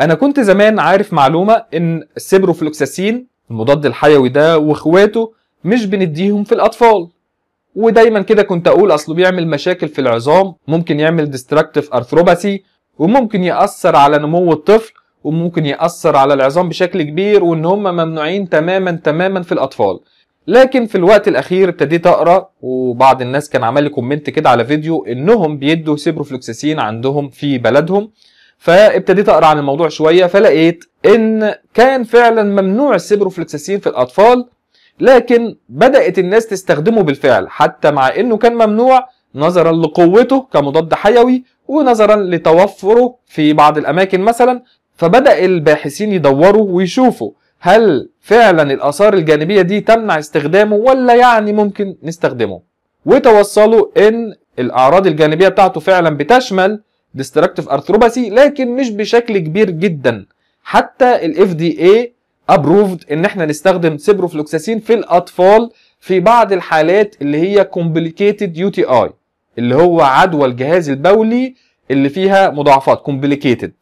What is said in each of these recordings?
انا كنت زمان عارف معلومه ان السيبروفلوكساسين المضاد الحيوي ده واخواته مش بنديهم في الاطفال ودايما كده كنت اقول اصله بيعمل مشاكل في العظام ممكن يعمل ديستراكتيف ارثروباسي وممكن ياثر على نمو الطفل وممكن ياثر على العظام بشكل كبير وان هم ممنوعين تماما تماما في الاطفال لكن في الوقت الاخير ابتديت اقرا وبعض الناس كان عمل لي كومنت كده على فيديو انهم بيدوا سيبروفلوكساسين عندهم في بلدهم فابتديت اقرا عن الموضوع شويه فلقيت ان كان فعلا ممنوع السيبروفلوكساسين في الاطفال لكن بدات الناس تستخدمه بالفعل حتى مع انه كان ممنوع نظرا لقوته كمضاد حيوي ونظرا لتوفره في بعض الاماكن مثلا فبدا الباحثين يدوروا ويشوفوا هل فعلا الاثار الجانبيه دي تمنع استخدامه ولا يعني ممكن نستخدمه وتوصلوا ان الاعراض الجانبيه بتاعته فعلا بتشمل ديستركتيف ارثروباثي لكن مش بشكل كبير جدا حتى الاف دي اي ابروفد ان احنا نستخدم سيبروفلوكساسين في الاطفال في بعض الحالات اللي هي كومبليكيتد يو تي اي اللي هو عدوى الجهاز البولي اللي فيها مضاعفات كومبليكيتد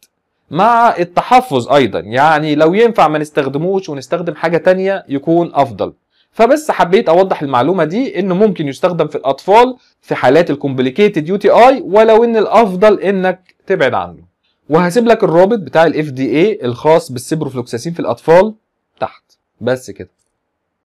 مع التحفظ ايضا يعني لو ينفع ما نستخدموش ونستخدم حاجه تانية يكون افضل فبس حبيت اوضح المعلومه دي انه ممكن يستخدم في الاطفال في حالات الكومبليكيتد يو تي اي ولو ان الافضل انك تبعد عنه وهسيب لك الرابط بتاع الاف دي اي الخاص بالسيبروفلوكساسين في الاطفال تحت بس كده